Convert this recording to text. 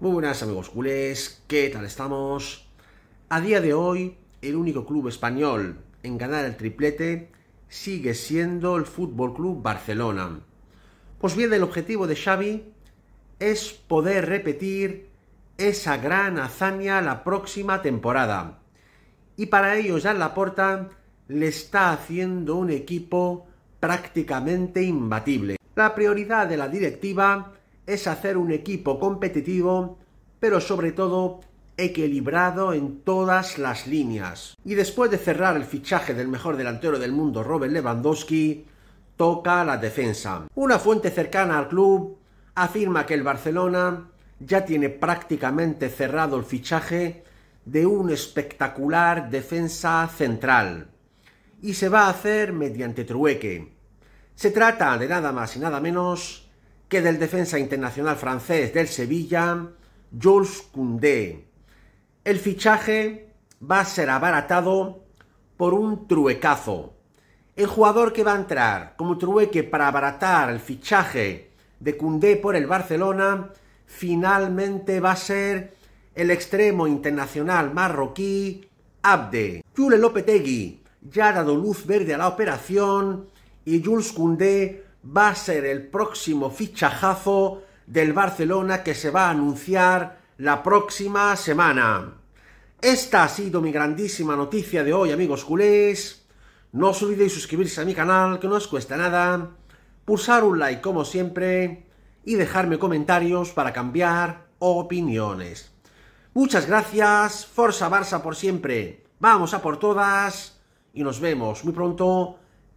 Muy buenas amigos culés, ¿qué tal estamos? A día de hoy, el único club español en ganar el triplete sigue siendo el Fútbol Club Barcelona. Pues bien, el objetivo de Xavi es poder repetir esa gran hazaña la próxima temporada. Y para ello, ya la Laporta le está haciendo un equipo prácticamente imbatible. La prioridad de la directiva es hacer un equipo competitivo, pero sobre todo equilibrado en todas las líneas. Y después de cerrar el fichaje del mejor delantero del mundo, Robert Lewandowski, toca la defensa. Una fuente cercana al club afirma que el Barcelona ya tiene prácticamente cerrado el fichaje de un espectacular defensa central y se va a hacer mediante trueque. Se trata de nada más y nada menos que del defensa internacional francés del Sevilla, Jules Koundé. El fichaje va a ser abaratado por un truecazo. El jugador que va a entrar como trueque para abaratar el fichaje de Koundé por el Barcelona finalmente va a ser el extremo internacional marroquí Abde. Jules Lopetegui ya ha dado luz verde a la operación y Jules Koundé va a ser el próximo fichajazo del Barcelona que se va a anunciar la próxima semana. Esta ha sido mi grandísima noticia de hoy, amigos culés. No os olvidéis suscribirse a mi canal, que no os cuesta nada. Pulsar un like como siempre y dejarme comentarios para cambiar opiniones. Muchas gracias, Forza Barça por siempre. Vamos a por todas y nos vemos muy pronto